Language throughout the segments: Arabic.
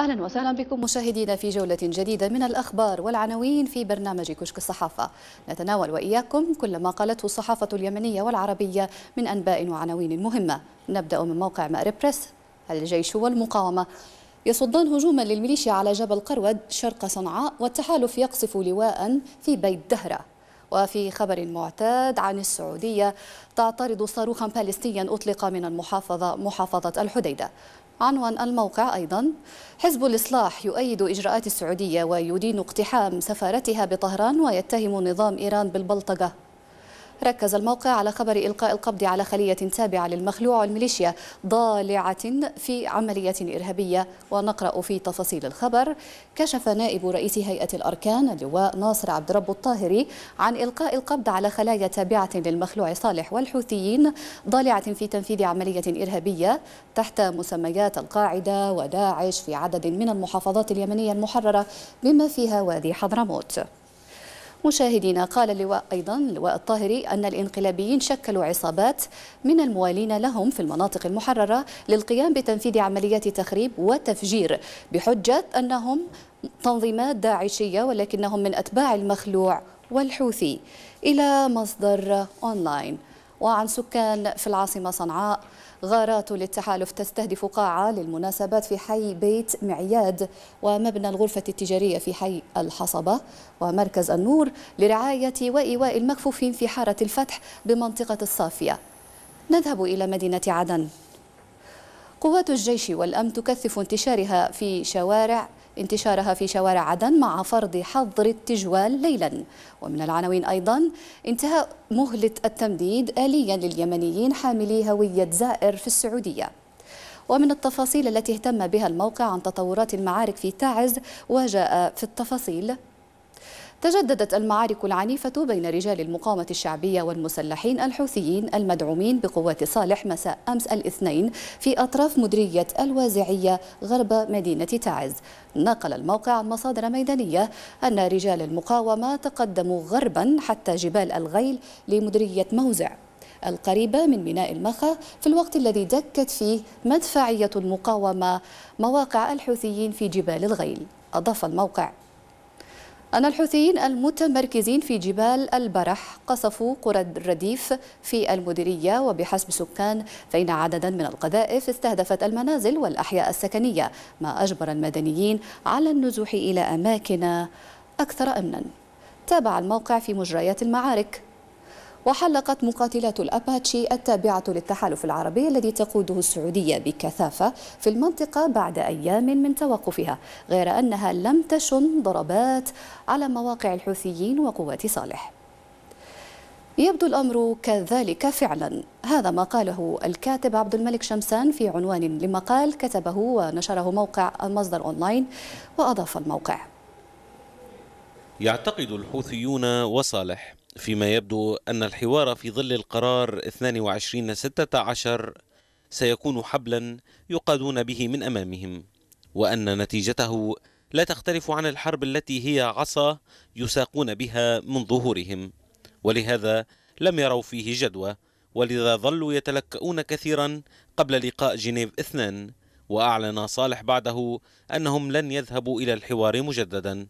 أهلا وسهلا بكم مشاهدينا في جولة جديدة من الأخبار والعناوين في برنامج كشك الصحافة نتناول وإياكم كل ما قالته الصحافة اليمنية والعربية من أنباء وعناوين مهمة نبدأ من موقع مأرب بريس الجيش والمقاومة يصدان هجوما للميليشيا على جبل قرود شرق صنعاء والتحالف يقصف لواء في بيت دهره وفي خبر معتاد عن السعودية تعترض صاروخا باليستيا أطلق من المحافظة محافظة الحديدة عنوان الموقع أيضا حزب الإصلاح يؤيد إجراءات السعودية ويدين اقتحام سفارتها بطهران ويتهم نظام إيران بالبلطجة ركز الموقع على خبر إلقاء القبض على خلية تابعة للمخلوع الميليشيا ضالعة في عملية إرهابية ونقرأ في تفاصيل الخبر كشف نائب رئيس هيئة الأركان اللواء ناصر عبد رب الطاهري عن إلقاء القبض على خلايا تابعة للمخلوع صالح والحوثيين ضالعة في تنفيذ عملية إرهابية تحت مسميات القاعدة وداعش في عدد من المحافظات اليمنية المحررة بما فيها وادي حضرموت مشاهدينا قال اللواء أيضا اللواء الطاهري أن الإنقلابيين شكلوا عصابات من الموالين لهم في المناطق المحررة للقيام بتنفيذ عمليات تخريب وتفجير بحجة أنهم تنظيمات داعشية ولكنهم من أتباع المخلوع والحوثي إلى مصدر أونلاين وعن سكان في العاصمة صنعاء غارات للتحالف تستهدف قاعة للمناسبات في حي بيت معياد ومبنى الغرفة التجارية في حي الحصبة ومركز النور لرعاية وإيواء المكفوفين في حارة الفتح بمنطقة الصافية نذهب إلى مدينة عدن قوات الجيش والأمن تكثف انتشارها في شوارع انتشارها في شوارع عدن مع فرض حظر التجوال ليلا ومن العناوين أيضا انتهاء مهلة التمديد آليا لليمنيين حاملي هوية زائر في السعودية ومن التفاصيل التي اهتم بها الموقع عن تطورات المعارك في تعز وجاء في التفاصيل تجددت المعارك العنيفة بين رجال المقاومة الشعبية والمسلحين الحوثيين المدعومين بقوات صالح مساء أمس الاثنين في أطراف مديرية الوازعية غرب مدينة تعز نقل الموقع عن مصادر ميدانية أن رجال المقاومة تقدموا غربا حتى جبال الغيل لمديرية موزع القريبة من ميناء المخا في الوقت الذي دكت فيه مدفعية المقاومة مواقع الحوثيين في جبال الغيل أضاف الموقع أن الحوثيين المتمركزين في جبال البرح قصفوا قرى الرديف في المديرية وبحسب سكان فإن عددا من القذائف استهدفت المنازل والأحياء السكنية ما أجبر المدنيين على النزوح إلى أماكن أكثر أمنا تابع الموقع في مجريات المعارك وحلقت مقاتلات الأباتشي التابعة للتحالف العربي الذي تقوده السعودية بكثافة في المنطقة بعد أيام من توقفها غير أنها لم تشن ضربات على مواقع الحوثيين وقوات صالح يبدو الأمر كذلك فعلا هذا ما قاله الكاتب عبد الملك شمسان في عنوان لمقال كتبه ونشره موقع المصدر أونلاين وأضاف الموقع يعتقد الحوثيون وصالح فيما يبدو أن الحوار في ظل القرار 22-16 سيكون حبلا يقادون به من أمامهم وأن نتيجته لا تختلف عن الحرب التي هي عصا يساقون بها من ظهورهم ولهذا لم يروا فيه جدوى ولذا ظلوا يتلكؤون كثيرا قبل لقاء جنيف اثنان وأعلن صالح بعده أنهم لن يذهبوا إلى الحوار مجددا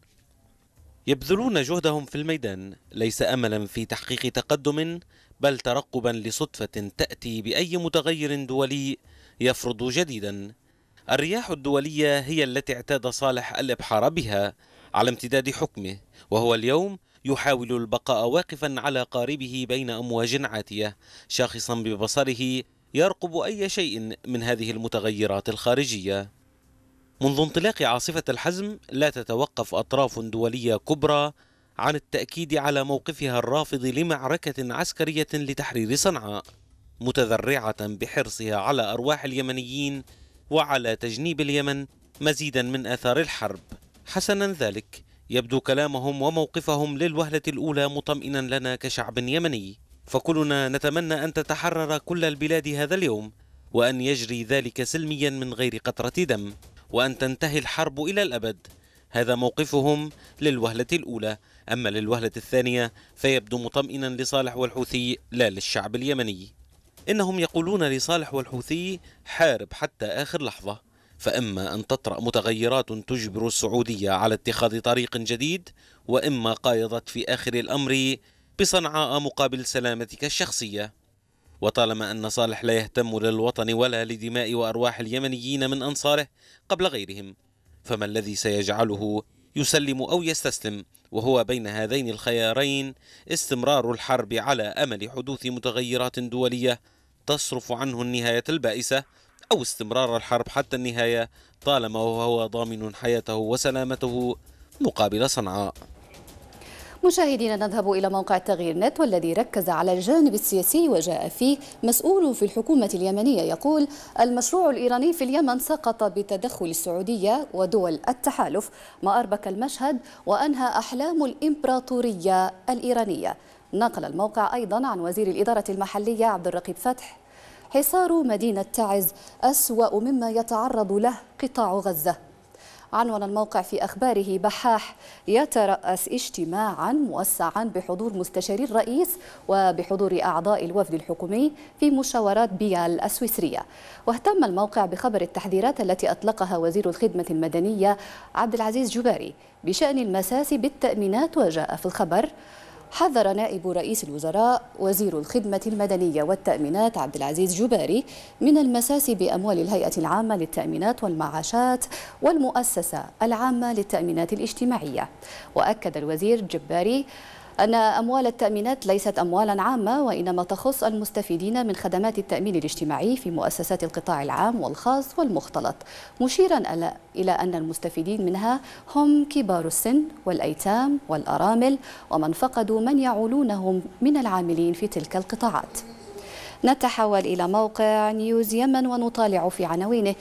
يبذلون جهدهم في الميدان ليس املا في تحقيق تقدم بل ترقبا لصدفه تاتي باي متغير دولي يفرض جديدا الرياح الدوليه هي التي اعتاد صالح الابحار بها على امتداد حكمه وهو اليوم يحاول البقاء واقفا على قاربه بين امواج عاتيه شاخصا ببصره يرقب اي شيء من هذه المتغيرات الخارجيه منذ انطلاق عاصفة الحزم لا تتوقف أطراف دولية كبرى عن التأكيد على موقفها الرافض لمعركة عسكرية لتحرير صنعاء متذرعة بحرصها على أرواح اليمنيين وعلى تجنيب اليمن مزيدا من آثار الحرب حسنا ذلك يبدو كلامهم وموقفهم للوهلة الأولى مطمئنا لنا كشعب يمني فكلنا نتمنى أن تتحرر كل البلاد هذا اليوم وأن يجري ذلك سلميا من غير قطرة دم وأن تنتهي الحرب إلى الأبد هذا موقفهم للوهلة الأولى أما للوهلة الثانية فيبدو مطمئنا لصالح والحوثي لا للشعب اليمني إنهم يقولون لصالح والحوثي حارب حتى آخر لحظة فإما أن تطرأ متغيرات تجبر السعودية على اتخاذ طريق جديد وإما قايضت في آخر الأمر بصنعاء مقابل سلامتك الشخصيه وطالما أن صالح لا يهتم للوطن ولا لدماء وأرواح اليمنيين من أنصاره قبل غيرهم فما الذي سيجعله يسلم أو يستسلم وهو بين هذين الخيارين استمرار الحرب على أمل حدوث متغيرات دولية تصرف عنه النهاية البائسة أو استمرار الحرب حتى النهاية طالما وهو ضامن حياته وسلامته مقابل صنعاء مشاهدينا نذهب إلى موقع تغيير نت والذي ركز على الجانب السياسي وجاء فيه مسؤول في الحكومة اليمنية يقول المشروع الإيراني في اليمن سقط بتدخل السعودية ودول التحالف ما أربك المشهد وأنهى أحلام الإمبراطورية الإيرانية نقل الموقع أيضا عن وزير الإدارة المحلية عبد الرقيب فتح حصار مدينة تعز أسوأ مما يتعرض له قطاع غزة عنوان الموقع في أخباره بحاح يترأس اجتماعا موسعا بحضور مستشاري الرئيس وبحضور أعضاء الوفد الحكومي في مشاورات بيال السويسرية واهتم الموقع بخبر التحذيرات التي أطلقها وزير الخدمة المدنية عبد العزيز جباري بشأن المساس بالتأمينات وجاء في الخبر حذر نائب رئيس الوزراء وزير الخدمة المدنية والتأمينات عبد العزيز جباري من المساس بأموال الهيئة العامة للتأمينات والمعاشات والمؤسسة العامة للتأمينات الاجتماعية وأكد الوزير جباري أن أموال التأمينات ليست أموالا عامة وإنما تخص المستفيدين من خدمات التأمين الاجتماعي في مؤسسات القطاع العام والخاص والمختلط مشيرا إلى أن المستفيدين منها هم كبار السن والأيتام والأرامل ومن فقدوا من يعولونهم من العاملين في تلك القطاعات نتحول إلى موقع نيوز يمن ونطالع في عناوينه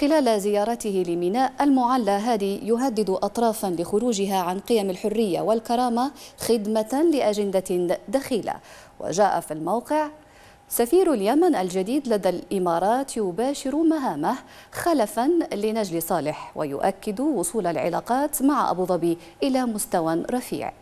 خلال زيارته لميناء المعلى هادي يهدد أطرافا لخروجها عن قيم الحرية والكرامة خدمة لأجندة دخيلة وجاء في الموقع سفير اليمن الجديد لدى الإمارات يباشر مهامه خلفا لنجل صالح ويؤكد وصول العلاقات مع أبو ظبي إلى مستوى رفيع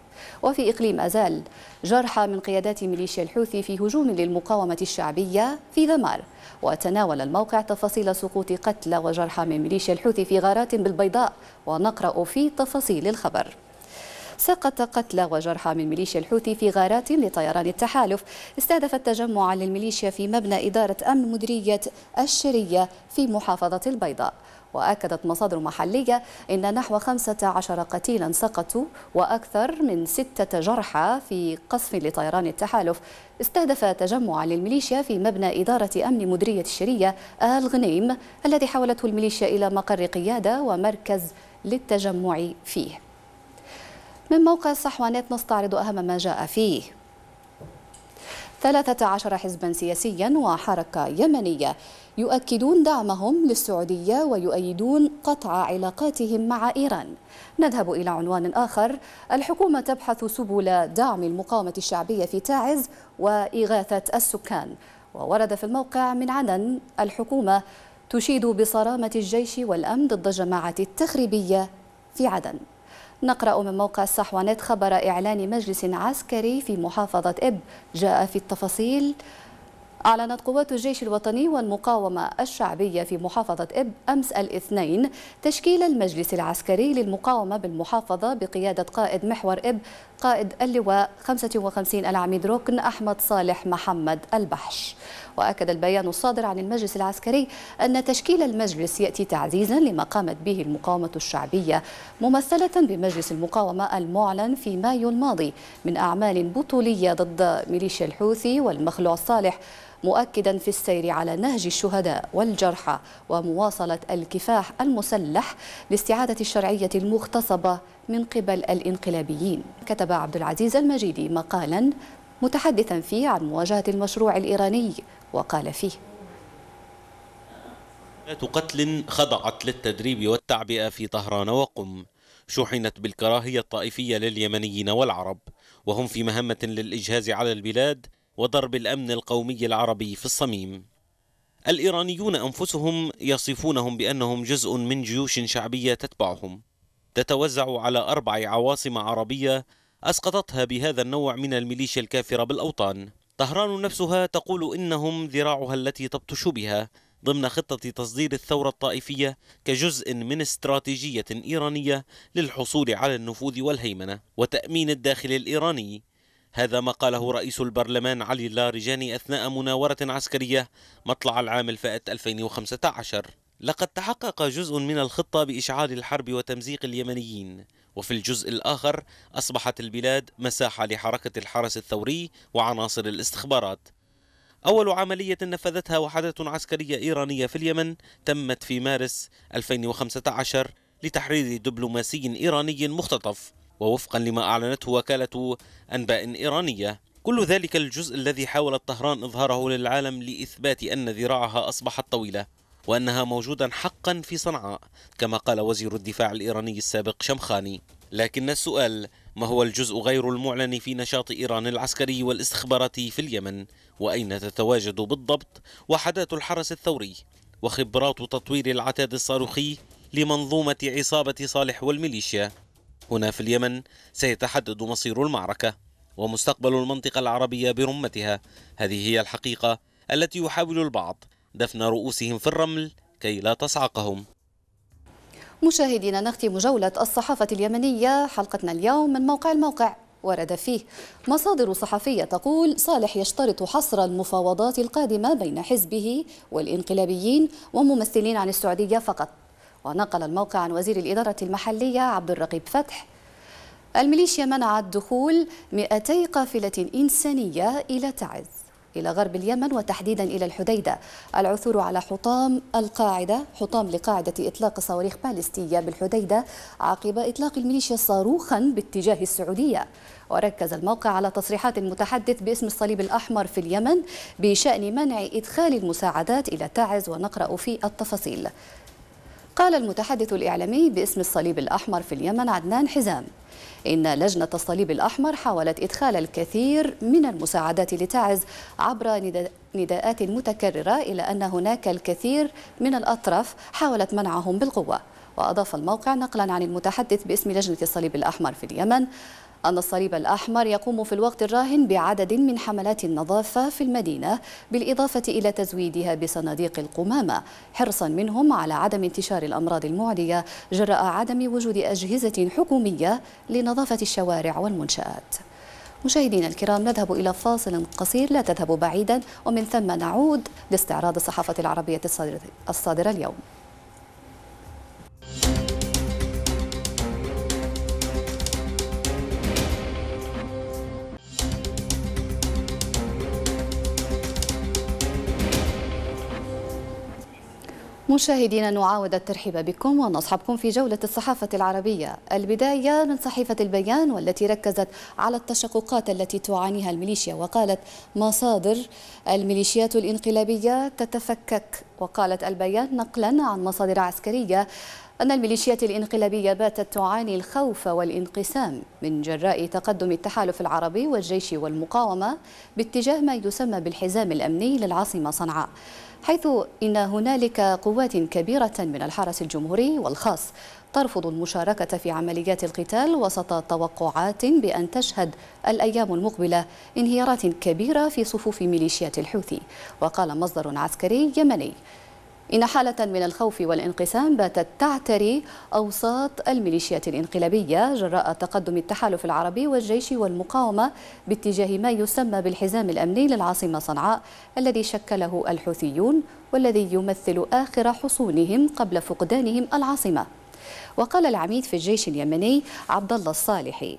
وفي إقليم أزال جرحى من قيادات ميليشيا الحوثي في هجوم للمقاومة الشعبية في ذمار وتناول الموقع تفاصيل سقوط قتلى وجرحى من ميليشيا الحوثي في غارات بالبيضاء ونقرأ في تفاصيل الخبر سقط قتلى وجرحى من ميليشيا الحوثي في غارات لطيران التحالف استهدفت تجمعا للميليشيا في مبنى إدارة أمن مديرية الشرية في محافظة البيضاء وأكدت مصادر محلية أن نحو 15 قتيلا سقطوا وأكثر من ستة جرحى في قصف لطيران التحالف استهدف تجمعا للميليشيا في مبنى إدارة أمن مديرية الشرية آل غنيم الذي حولته الميليشيا إلى مقر قيادة ومركز للتجمع فيه من موقع صحوانات نستعرض أهم ما جاء فيه 13 حزبا سياسيا وحركة يمنية يؤكدون دعمهم للسعودية ويؤيدون قطع علاقاتهم مع إيران نذهب إلى عنوان آخر الحكومة تبحث سبل دعم المقاومة الشعبية في تعز وإغاثة السكان وورد في الموقع من عدن الحكومة تشيد بصرامة الجيش والأمن ضد جماعة التخريبية في عدن نقرأ من موقع الصحوانات خبر إعلان مجلس عسكري في محافظة إب جاء في التفاصيل أعلنت قوات الجيش الوطني والمقاومة الشعبية في محافظة إب أمس الاثنين تشكيل المجلس العسكري للمقاومة بالمحافظة بقيادة قائد محور إب قائد اللواء 55 العميد ركن أحمد صالح محمد البحش وأكد البيان الصادر عن المجلس العسكري أن تشكيل المجلس يأتي تعزيزا لما قامت به المقاومة الشعبية ممثلة بمجلس المقاومة المعلن في مايو الماضي من أعمال بطولية ضد ميليشيا الحوثي والمخلوع صالح مؤكدا في السير على نهج الشهداء والجرحى ومواصلة الكفاح المسلح لاستعادة الشرعية المغتصبة من قبل الانقلابيين كتب عبد العزيز المجيدي مقالا متحدثا فيه عن مواجهة المشروع الإيراني وقال فيه قتل خضعت للتدريب والتعبئة في طهران وقم شحنت بالكراهية الطائفية لليمنيين والعرب وهم في مهمة للإجهاز على البلاد وضرب الأمن القومي العربي في الصميم الإيرانيون أنفسهم يصفونهم بأنهم جزء من جيوش شعبية تتبعهم تتوزع على أربع عواصم عربية أسقطتها بهذا النوع من الميليشيا الكافرة بالأوطان طهران نفسها تقول إنهم ذراعها التي تبطش بها ضمن خطة تصدير الثورة الطائفية كجزء من استراتيجية إيرانية للحصول على النفوذ والهيمنة وتأمين الداخل الإيراني هذا ما قاله رئيس البرلمان علي اللارجاني أثناء مناورة عسكرية مطلع العام الفائت 2015 لقد تحقق جزء من الخطة بإشعال الحرب وتمزيق اليمنيين وفي الجزء الآخر أصبحت البلاد مساحة لحركة الحرس الثوري وعناصر الاستخبارات أول عملية نفذتها وحدة عسكرية إيرانية في اليمن تمت في مارس 2015 لتحرير دبلوماسي إيراني مختطف ووفقا لما أعلنته وكالة أنباء إيرانية كل ذلك الجزء الذي حاولت طهران إظهاره للعالم لإثبات أن ذراعها أصبحت طويلة وأنها موجودا حقا في صنعاء كما قال وزير الدفاع الإيراني السابق شمخاني لكن السؤال ما هو الجزء غير المعلن في نشاط إيران العسكري والاستخباراتي في اليمن وأين تتواجد بالضبط وحدات الحرس الثوري وخبرات تطوير العتاد الصاروخي لمنظومة عصابة صالح والميليشيا هنا في اليمن سيتحدد مصير المعركة ومستقبل المنطقة العربية برمتها هذه هي الحقيقة التي يحاول البعض دفن رؤوسهم في الرمل كي لا تصعقهم مشاهدينا نختم جولة الصحافة اليمنية حلقتنا اليوم من موقع الموقع ورد فيه مصادر صحفية تقول صالح يشترط حصر المفاوضات القادمة بين حزبه والإنقلابيين وممثلين عن السعودية فقط ونقل الموقع عن وزير الإدارة المحلية عبد الرقيب فتح الميليشيا منعت دخول 200 قافلة إنسانية إلى تعز إلى غرب اليمن وتحديدا إلى الحديدة العثور على حطام القاعدة حطام لقاعدة إطلاق صواريخ باليستية بالحديدة عقب إطلاق الميليشيا صاروخا باتجاه السعودية وركز الموقع على تصريحات المتحدث باسم الصليب الأحمر في اليمن بشأن منع إدخال المساعدات إلى تعز ونقرأ في التفاصيل قال المتحدث الإعلامي باسم الصليب الأحمر في اليمن عدنان حزام إن لجنة الصليب الأحمر حاولت إدخال الكثير من المساعدات لتعز عبر نداءات متكررة إلى أن هناك الكثير من الأطراف حاولت منعهم بالقوة وأضاف الموقع نقلا عن المتحدث باسم لجنة الصليب الأحمر في اليمن أن الصليب الأحمر يقوم في الوقت الراهن بعدد من حملات النظافة في المدينة بالإضافة إلى تزويدها بصناديق القمامة حرصا منهم على عدم انتشار الأمراض المعدية جراء عدم وجود أجهزة حكومية لنظافة الشوارع والمنشآت مشاهدينا الكرام نذهب إلى فاصل قصير لا تذهبوا بعيدا ومن ثم نعود لاستعراض الصحافة العربية الصادرة اليوم مشاهدينا نعاود الترحيب بكم ونصحبكم في جولة الصحافة العربية البداية من صحيفة البيان والتي ركزت على التشققات التي تعانيها الميليشيا وقالت مصادر الميليشيات الانقلابية تتفكك وقالت البيان نقلا عن مصادر عسكرية أن الميليشيات الإنقلابية باتت تعاني الخوف والانقسام من جراء تقدم التحالف العربي والجيش والمقاومة باتجاه ما يسمى بالحزام الأمني للعاصمة صنعاء حيث إن هنالك قوات كبيرة من الحرس الجمهوري والخاص ترفض المشاركة في عمليات القتال وسط توقعات بأن تشهد الأيام المقبلة انهيارات كبيرة في صفوف ميليشيات الحوثي وقال مصدر عسكري يمني إن حالة من الخوف والانقسام باتت تعتري أوساط الميليشيات الانقلابية جراء تقدم التحالف العربي والجيش والمقاومة باتجاه ما يسمى بالحزام الأمني للعاصمة صنعاء الذي شكله الحوثيون والذي يمثل آخر حصونهم قبل فقدانهم العاصمة وقال العميد في الجيش اليمني عبد الله الصالحي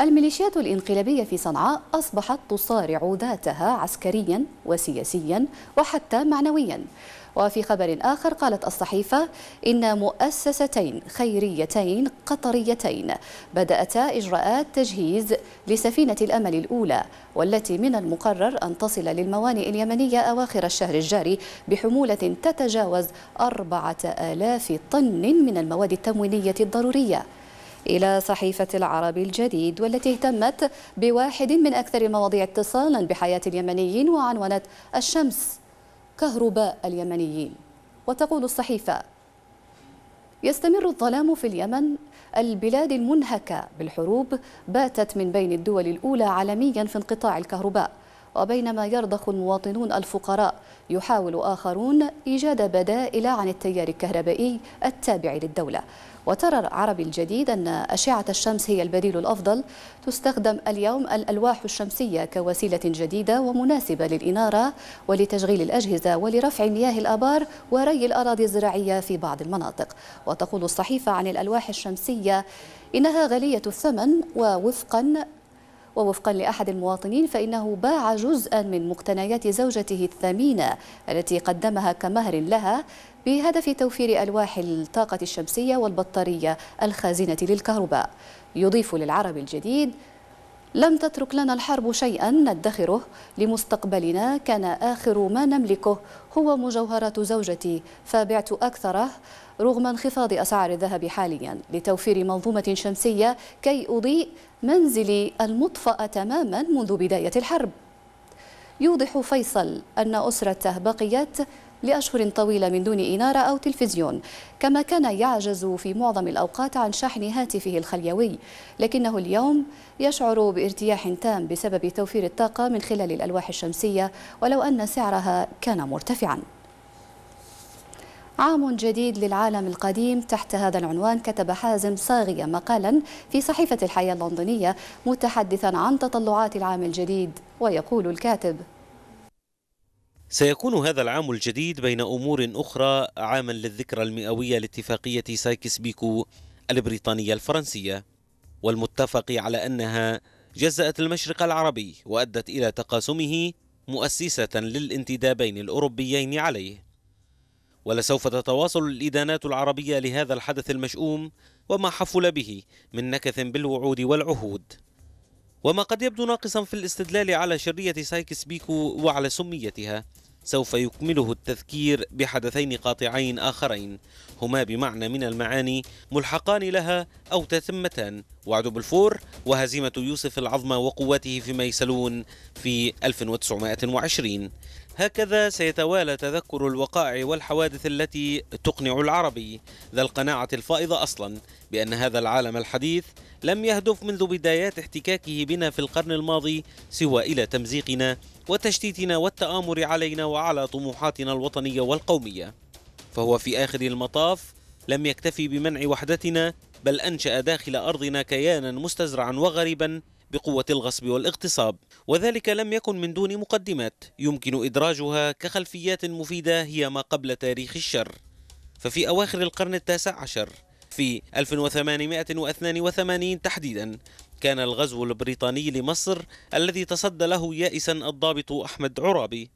الميليشيات الانقلابية في صنعاء أصبحت تصارع ذاتها عسكريا وسياسيا وحتى معنويا وفي خبر آخر قالت الصحيفة إن مؤسستين خيريتين قطريتين بدأتا إجراءات تجهيز لسفينة الأمل الأولى والتي من المقرر أن تصل للموانئ اليمنية أواخر الشهر الجاري بحمولة تتجاوز أربعة آلاف طن من المواد التموينية الضرورية إلى صحيفة العرب الجديد والتي اهتمت بواحد من أكثر المواضيع اتصالا بحياة اليمنيين وعنونت الشمس كهرباء اليمنيين وتقول الصحيفة يستمر الظلام في اليمن البلاد المنهكة بالحروب باتت من بين الدول الأولى عالميا في انقطاع الكهرباء وبينما يرضخ المواطنون الفقراء يحاول آخرون إيجاد بدائل عن التيار الكهربائي التابع للدولة وترى العربي الجديد أن أشعة الشمس هي البديل الأفضل تستخدم اليوم الألواح الشمسية كوسيلة جديدة ومناسبة للإنارة ولتشغيل الأجهزة ولرفع مياه الآبار وري الأراضي الزراعية في بعض المناطق وتقول الصحيفة عن الألواح الشمسية إنها غالية الثمن ووفقا ووفقا لأحد المواطنين فإنه باع جزءا من مقتنيات زوجته الثمينة التي قدمها كمهر لها بهدف توفير ألواح الطاقة الشمسية والبطارية الخازنة للكهرباء يضيف للعرب الجديد لم تترك لنا الحرب شيئا ندخره لمستقبلنا كان آخر ما نملكه هو مجوهرة زوجتي فبعت أكثره رغم انخفاض أسعار الذهب حاليا لتوفير منظومة شمسية كي أضيء منزلي المطفأ تماما منذ بداية الحرب يوضح فيصل أن أسرته بقيت لأشهر طويلة من دون إنارة أو تلفزيون كما كان يعجز في معظم الأوقات عن شحن هاتفه الخليوي لكنه اليوم يشعر بارتياح تام بسبب توفير الطاقة من خلال الألواح الشمسية ولو أن سعرها كان مرتفعاً عام جديد للعالم القديم تحت هذا العنوان كتب حازم صاغية مقالا في صحيفة الحياة اللندنية متحدثا عن تطلعات العام الجديد ويقول الكاتب سيكون هذا العام الجديد بين أمور أخرى عاما للذكرى المئوية لاتفاقية سايكس بيكو البريطانية الفرنسية والمتفق على أنها جزأت المشرق العربي وأدت إلى تقاسمه مؤسسة للانتدابين الأوروبيين عليه ولسوف تتواصل الإدانات العربية لهذا الحدث المشؤوم وما حفل به من نكث بالوعود والعهود وما قد يبدو ناقصا في الاستدلال على شرية سايكس بيكو وعلى سميتها سوف يكمله التذكير بحدثين قاطعين آخرين هما بمعنى من المعاني ملحقان لها أو تتمتان وعد بالفور وهزيمة يوسف العظمى وقواته في ميسلون في 1920 هكذا سيتوالى تذكر الوقائع والحوادث التي تقنع العربي ذا القناعة الفائضة أصلا بأن هذا العالم الحديث لم يهدف منذ بدايات احتكاكه بنا في القرن الماضي سوى إلى تمزيقنا وتشتيتنا والتآمر علينا وعلى طموحاتنا الوطنية والقومية فهو في آخر المطاف لم يكتفي بمنع وحدتنا بل أنشأ داخل أرضنا كيانا مستزرعا وغريبا بقوة الغصب والاغتصاب وذلك لم يكن من دون مقدمات يمكن إدراجها كخلفيات مفيدة هي ما قبل تاريخ الشر ففي أواخر القرن التاسع عشر في 1882 تحديدا كان الغزو البريطاني لمصر الذي تصدى له يائسا الضابط أحمد عرابي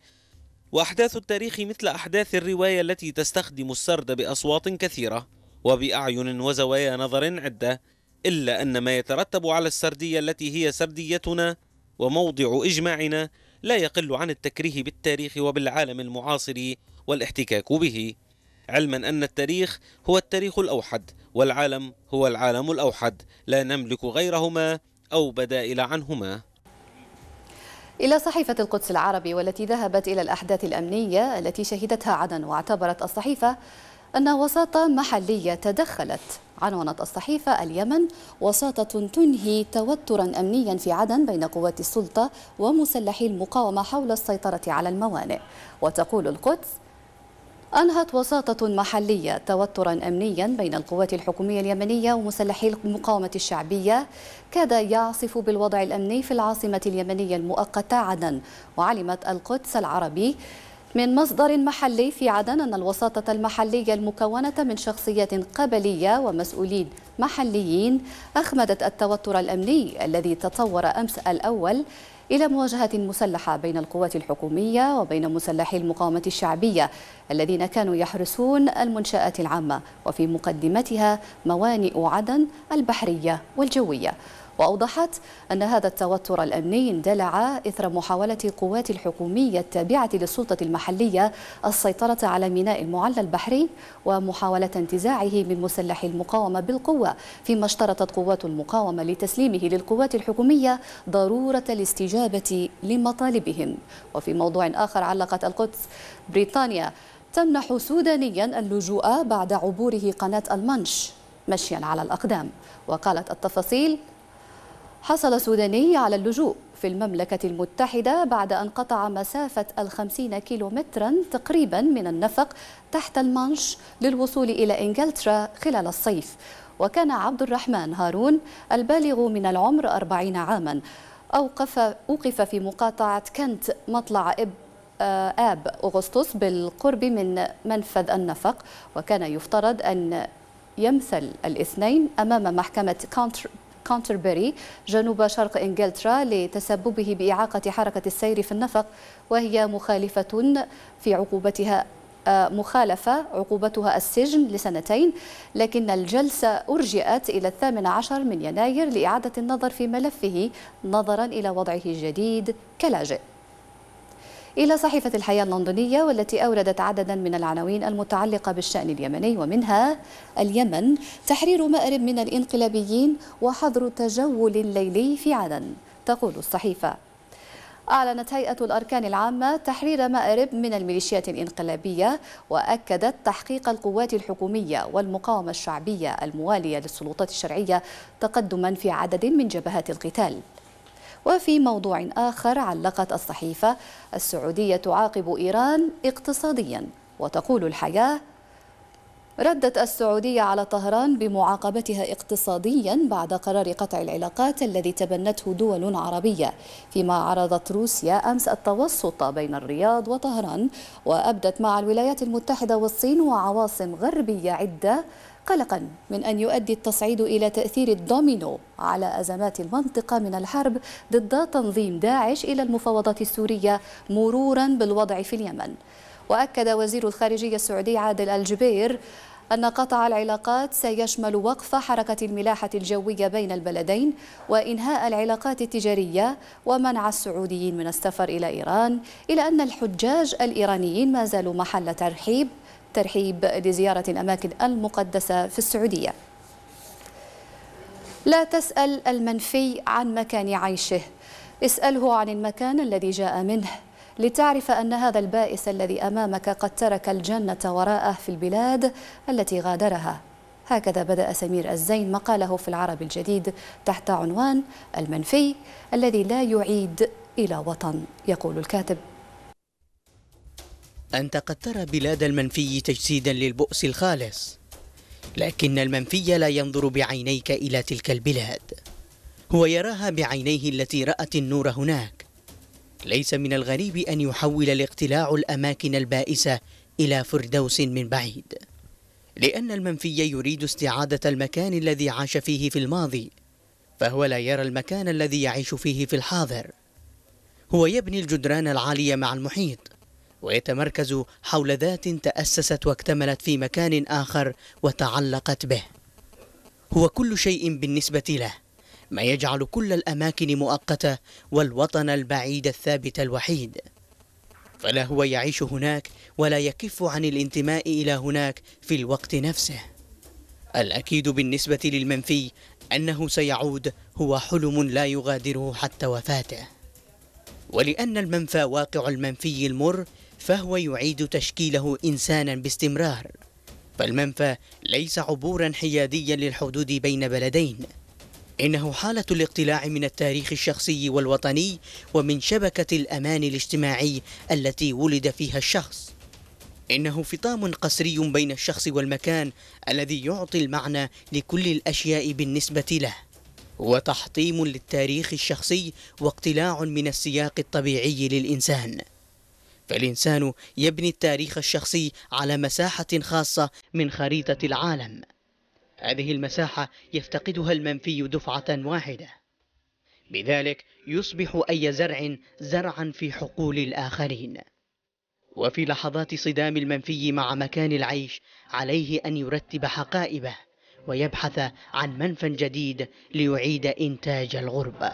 وأحداث التاريخ مثل أحداث الرواية التي تستخدم السرد بأصوات كثيرة وبأعين وزوايا نظر عدة إلا أن ما يترتب على السردية التي هي سرديتنا وموضع إجماعنا لا يقل عن التكريه بالتاريخ وبالعالم المعاصر والاحتكاك به علما أن التاريخ هو التاريخ الأوحد والعالم هو العالم الأوحد لا نملك غيرهما أو بدائل عنهما إلى صحيفة القدس العربي والتي ذهبت إلى الأحداث الأمنية التي شهدتها عدن واعتبرت الصحيفة أن وساطة محلية تدخلت عنونت الصحيفة اليمن وساطة تنهي توترا أمنيا في عدن بين قوات السلطة ومسلحي المقاومة حول السيطرة على الموانئ وتقول القدس أنهت وساطة محلية توترا أمنيا بين القوات الحكومية اليمنية ومسلحي المقاومة الشعبية كاد يعصف بالوضع الأمني في العاصمة اليمنية المؤقتة عدن وعلمت القدس العربي من مصدر محلي في عدن أن الوساطة المحلية المكونة من شخصيات قبلية ومسؤولين محليين أخمدت التوتر الأمني الذي تطور أمس الأول إلى مواجهة مسلحة بين القوات الحكومية وبين مسلحي المقاومة الشعبية الذين كانوا يحرسون المنشآت العامة وفي مقدمتها موانئ عدن البحرية والجوية وأوضحت أن هذا التوتر الأمني اندلع إثر محاولة القوات الحكومية التابعة للسلطة المحلية السيطرة على ميناء المعلى البحري ومحاولة انتزاعه من مسلح المقاومة بالقوة فيما اشترطت قوات المقاومة لتسليمه للقوات الحكومية ضرورة الاستجابة لمطالبهم وفي موضوع آخر علقت القدس بريطانيا تمنح سودانيا اللجوء بعد عبوره قناة المنش مشيا على الأقدام وقالت التفاصيل حصل سوداني على اللجوء في المملكة المتحدة بعد أن قطع مسافة الخمسين كيلومترا تقريبا من النفق تحت المانش للوصول إلى إنجلترا خلال الصيف وكان عبد الرحمن هارون البالغ من العمر أربعين عاما أوقف, أوقف في مقاطعة كنت مطلع إب آه، آب أغسطس بالقرب من منفذ النفق وكان يفترض أن يمثل الاثنين أمام محكمة كانتربري جنوب شرق إنجلترا لتسببه بإعاقة حركة السير في النفق وهي مخالفة في عقوبتها آه، مخالفة عقوبتها السجن لسنتين لكن الجلسة أرجئت إلى الثامن عشر من يناير لإعادة النظر في ملفه نظرا إلى وضعه الجديد كلاجئ إلى صحيفة الحياة اللندنية والتي أوردت عددا من العناوين المتعلقة بالشأن اليمني ومنها اليمن تحرير مأرب من الإنقلابيين وحظر تجول ليلي في عدن تقول الصحيفة أعلنت هيئة الأركان العامة تحرير مأرب من الميليشيات الإنقلابية وأكدت تحقيق القوات الحكومية والمقاومة الشعبية الموالية للسلطات الشرعية تقدما في عدد من جبهات القتال وفي موضوع آخر علقت الصحيفة السعودية تعاقب إيران اقتصاديا وتقول الحياة ردت السعودية على طهران بمعاقبتها اقتصاديا بعد قرار قطع العلاقات الذي تبنته دول عربية فيما عرضت روسيا أمس التوسط بين الرياض وطهران وأبدت مع الولايات المتحدة والصين وعواصم غربية عدة قلقا من أن يؤدي التصعيد إلى تأثير الدومينو على أزمات المنطقة من الحرب ضد تنظيم داعش إلى المفاوضات السورية مرورا بالوضع في اليمن وأكد وزير الخارجية السعودي عادل الجبير أن قطع العلاقات سيشمل وقف حركة الملاحة الجوية بين البلدين وإنهاء العلاقات التجارية ومنع السعوديين من السفر إلى إيران إلى أن الحجاج الإيرانيين ما زالوا محل ترحيب الترحيب لزيارة الأماكن المقدسة في السعودية لا تسأل المنفي عن مكان عيشه اسأله عن المكان الذي جاء منه لتعرف أن هذا البائس الذي أمامك قد ترك الجنة وراءه في البلاد التي غادرها هكذا بدأ سمير الزين مقاله في العرب الجديد تحت عنوان المنفي الذي لا يعيد إلى وطن يقول الكاتب أنت قد ترى بلاد المنفي تجسيدا للبؤس الخالص لكن المنفي لا ينظر بعينيك إلى تلك البلاد هو يراها بعينيه التي رأت النور هناك ليس من الغريب أن يحول الاقتلاع الأماكن البائسة إلى فردوس من بعيد لأن المنفي يريد استعادة المكان الذي عاش فيه في الماضي فهو لا يرى المكان الذي يعيش فيه في الحاضر هو يبني الجدران العالية مع المحيط ويتمركز حول ذات تأسست واكتملت في مكان آخر وتعلقت به هو كل شيء بالنسبة له ما يجعل كل الأماكن مؤقتة والوطن البعيد الثابت الوحيد فلا هو يعيش هناك ولا يكف عن الانتماء إلى هناك في الوقت نفسه الأكيد بالنسبة للمنفي أنه سيعود هو حلم لا يغادره حتى وفاته ولأن المنفى واقع المنفي المر فهو يعيد تشكيله إنسانا باستمرار فالمنفى ليس عبورا حياديا للحدود بين بلدين إنه حالة الاقتلاع من التاريخ الشخصي والوطني ومن شبكة الأمان الاجتماعي التي ولد فيها الشخص إنه فطام قسري بين الشخص والمكان الذي يعطي المعنى لكل الأشياء بالنسبة له وتحطيم للتاريخ الشخصي واقتلاع من السياق الطبيعي للإنسان فالإنسان يبني التاريخ الشخصي على مساحة خاصة من خريطة العالم هذه المساحة يفتقدها المنفي دفعة واحدة بذلك يصبح أي زرع زرعا في حقول الآخرين وفي لحظات صدام المنفي مع مكان العيش عليه أن يرتب حقائبه ويبحث عن منفى جديد ليعيد إنتاج الغربة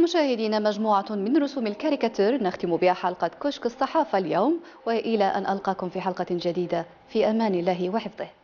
مشاهدينا مجموعة من رسوم الكاريكاتير نختم بها حلقة كشك الصحافة اليوم وإلى أن ألقاكم في حلقة جديدة في أمان الله وحفظه